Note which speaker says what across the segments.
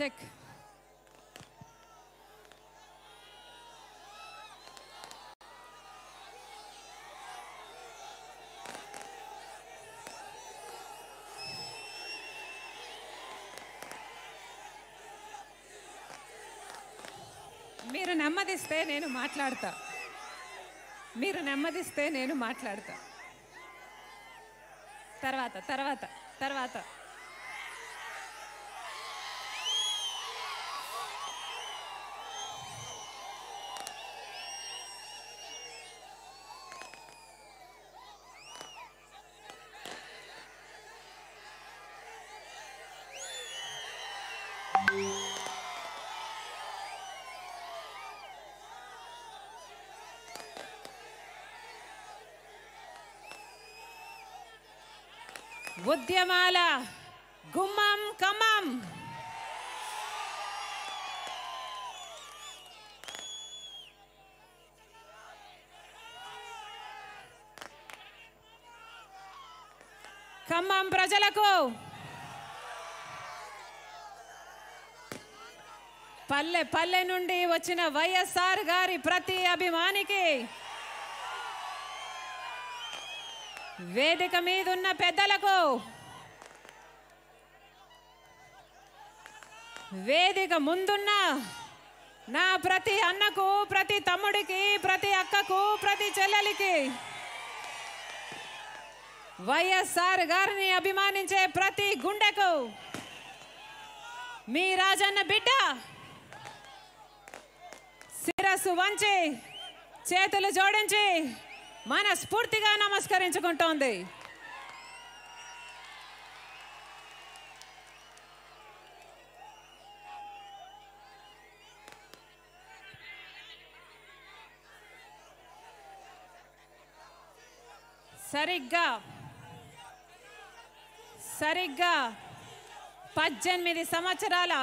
Speaker 1: check మీరు నెమ్మదిస్తే నేను మాట్లాడతా మీరు నెమ్మదిస్తే నేను మాట్లాడతా తర్వాత తర్వాత తర్వాత ఉద్యమాల గుమ్మం కమ్మం ఖమ్మం ప్రజలకు పల్లె పల్లె నుండి వచ్చిన వైఎస్ఆర్ గారి ప్రతి అభిమానికి వేదిక మీద ఉన్న పెద్దలకు వేదిక ముందున్న నా ప్రతి అన్నకు ప్రతి తమ్ముడికి ప్రతి అక్కకు ప్రతి చెల్లెలికి వైఎస్ఆర్ గారిని అభిమానించే ప్రతి గుండెకు మీ రాజన్న బిడ్డ శిరస్సు వంచి చేతులు జోడించి మనస్ఫూర్తిగా నమస్కరించుకుంటోంది సరిగ్గా సరిగ్గా పద్దెనిమిది సంవత్సరాల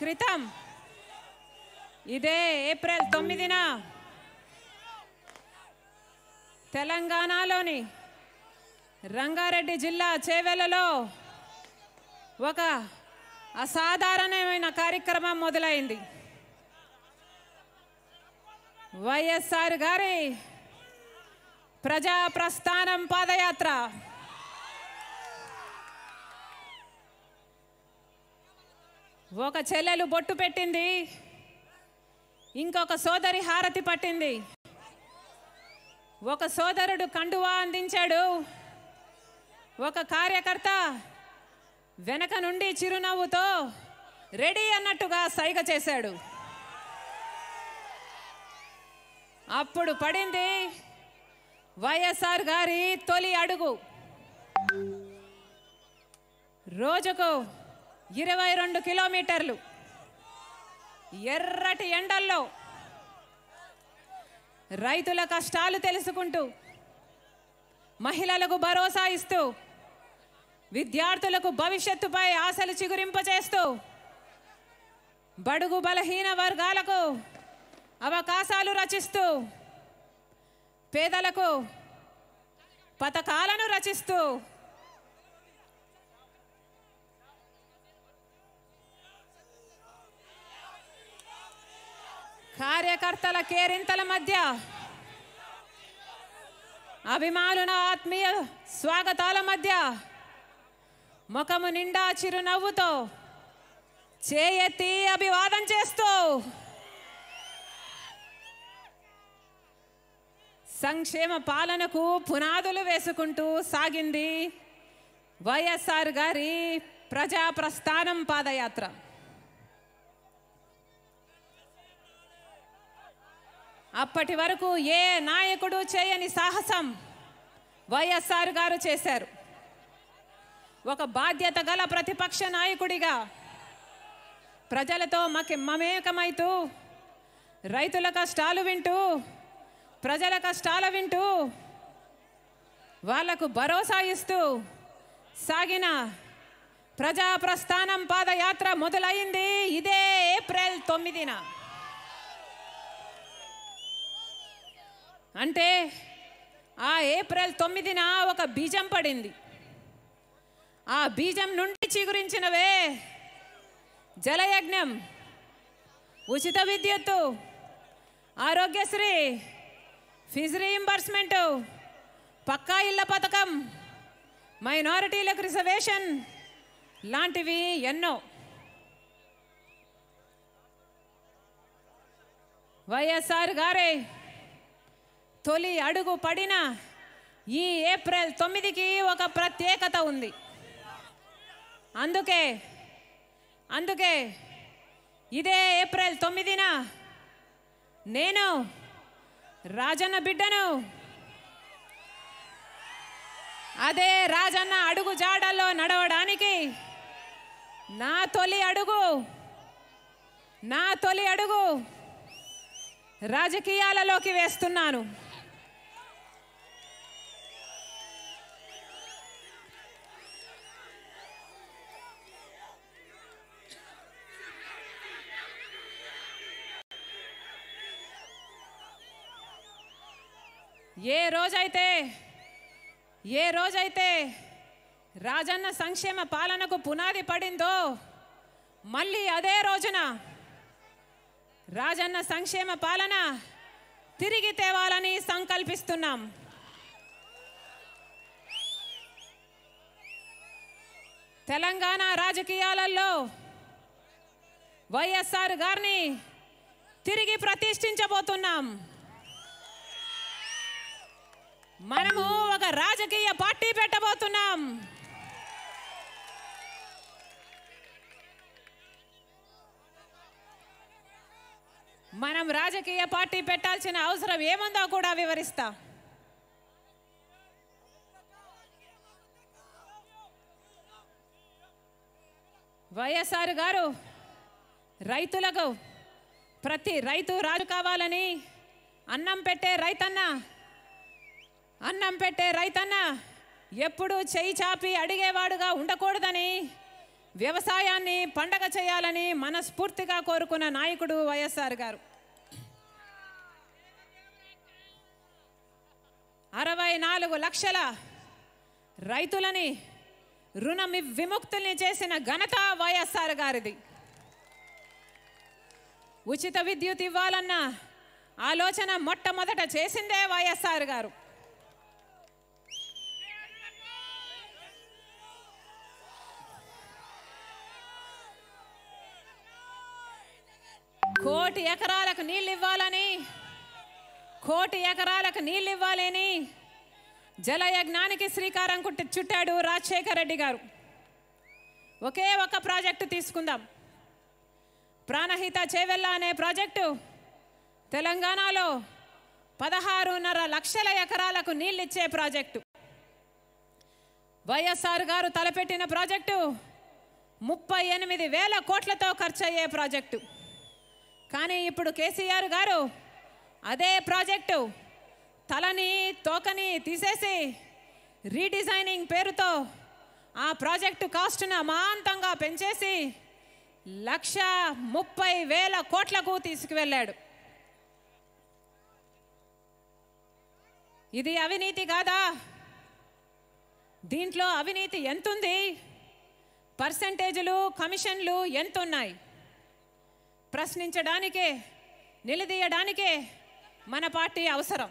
Speaker 1: క్రితం ఇదే ఏప్రిల్ తొమ్మిదిన తెలంగాణలోని రంగారెడ్డి జిల్లా చేవెలలో ఒక అసాధారణమైన కార్యక్రమం మొదలైంది వైఎస్ఆర్ గారి ప్రజా ప్రస్థానం పాదయాత్ర ఒక చెల్లెలు బొట్టు పెట్టింది ఇంకొక సోదరి హారతి పట్టింది ఒక సోదరుడు కండువా అందించాడు ఒక కార్యకర్త వెనక నుండి చిరునవ్వుతో రెడీ అన్నట్టుగా సైగ చేశాడు అప్పుడు పడింది వైఎస్ఆర్ గారి తొలి అడుగు రోజుకు ఇరవై రెండు కిలోమీటర్లు ఎర్రటి ఎండల్లో రైతుల కష్టాలు తెలుసుకుంటూ మహిళలకు భరోసా ఇస్తూ విద్యార్థులకు భవిష్యత్తుపై ఆశలు చిగురింపచేస్తూ బడుగు బలహీన వర్గాలకు అవకాశాలు రచిస్తూ పేదలకు పథకాలను రచిస్తూ కార్యకర్తల కేరింతల మధ్య అభిమానుల ఆత్మీయ స్వాగతాల మధ్య ముఖము నిండా చిరునవ్వుతో చేయెత్తి అభివాదం చేస్తూ సంక్షేమ పాలనకు పునాదులు వేసుకుంటూ సాగింది వైఎస్ఆర్ గారి ప్రజా ప్రస్థానం పాదయాత్ర అప్పటి వరకు ఏ నాయకుడు చేయని సాహసం వైఎస్ఆర్ గారు చేశారు ఒక బాధ్యత గల ప్రతిపక్ష నాయకుడిగా ప్రజలతో మకి మమేకమైతూ రైతుల కష్టాలు వింటూ ప్రజల కష్టాలు వింటూ వాళ్లకు భరోసా ఇస్తూ సాగిన ప్రజా ప్రస్థానం పాదయాత్ర మొదలైంది ఇదే ఏప్రిల్ తొమ్మిదిన అంటే ఆ ఏప్రిల్ తొమ్మిదిన ఒక బీజం పడింది ఆ బీజం నుండి చిగురించినవే జలయజ్ఞం ఉచిత విద్యుత్తు ఆరోగ్యశ్రీ ఫీజు రీయింబర్స్మెంటు పక్కా ఇళ్ళ పథకం మైనారిటీలకు రిజర్వేషన్ లాంటివి ఎన్నో వైఎస్ఆర్ గారే తొలి అడుగు పడిన ఈ ఏప్రిల్ తొమ్మిదికి ఒక ప్రత్యేకత ఉంది అందుకే అందుకే ఇదే ఏప్రిల్ తొమ్మిదిన నేను రాజన్న బిడ్డను అదే రాజన్న అడుగు జాడల్లో నడవడానికి నా తొలి అడుగు నా తొలి అడుగు రాజకీయాలలోకి వేస్తున్నాను ఏ రోజైతే ఏ రోజైతే రాజన్న సంక్షేమ పాలనకు పునాది పడిందో మళ్ళీ అదే రోజున రాజన్న సంక్షేమ పాలన తిరిగి తేవాలని సంకల్పిస్తున్నాం తెలంగాణ రాజకీయాలలో వైఎస్ఆర్ గారిని తిరిగి ప్రతిష్ఠించబోతున్నాం మనము ఒక రాజకీయ పార్టీ పెట్టబోతున్నాం మనం రాజకీయ పార్టీ పెట్టాల్సిన అవసరం ఏముందో కూడా వివరిస్తా వైఎస్ఆర్ గారు రైతులకు ప్రతి రైతు రాజు కావాలని అన్నం పెట్టే రైతన్నా అన్నం పెట్టే రైతన్న ఎప్పుడు చేయి చాపి అడిగేవాడుగా ఉండకూడదని వ్యవసాయాన్ని పండగ చేయాలని మనస్ఫూర్తిగా కోరుకున్న నాయకుడు వైఎస్ఆర్ గారు అరవై నాలుగు లక్షల రైతులని రుణ విముక్తుల్ని చేసిన ఘనత వైఎస్ఆర్ గారిది ఉచిత విద్యుత్ ఇవ్వాలన్న ఆలోచన మొట్టమొదట చేసిందే వైఎస్ఆర్ గారు కోటి ఎకరాలకు నీళ్ళు ఇవ్వాలని కోటి ఎకరాలకు నీళ్ళు ఇవ్వాలని జలయజ్ఞానికి శ్రీకారం కుట్టి చుట్టాడు రాజశేఖర రెడ్డి గారు ఒకే ఒక ప్రాజెక్టు తీసుకుందాం ప్రాణహిత చేవెళ్ళ అనే ప్రాజెక్టు తెలంగాణలో పదహారున్నర లక్షల ఎకరాలకు నీళ్ళిచ్చే ప్రాజెక్టు వైఎస్ఆర్ గారు తలపెట్టిన ప్రాజెక్టు ముప్పై ఎనిమిది వేల కోట్లతో ఖర్చు అయ్యే ప్రాజెక్టు కానీ ఇప్పుడు కేసీఆర్ గారు అదే ప్రాజెక్టు తలని తోకని తీసేసి రీడిజైనింగ్ పేరుతో ఆ ప్రాజెక్టు కాస్ట్ను అమాంతంగా పెంచేసి లక్ష ముప్పై వేల కోట్లకు తీసుకువెళ్ళాడు ఇది అవినీతి కాదా దీంట్లో అవినీతి ఎంతుంది పర్సంటేజులు కమిషన్లు ఎంతున్నాయి ప్రశ్నించడానికే నిలదీయడానికే మన పార్టీ అవసరం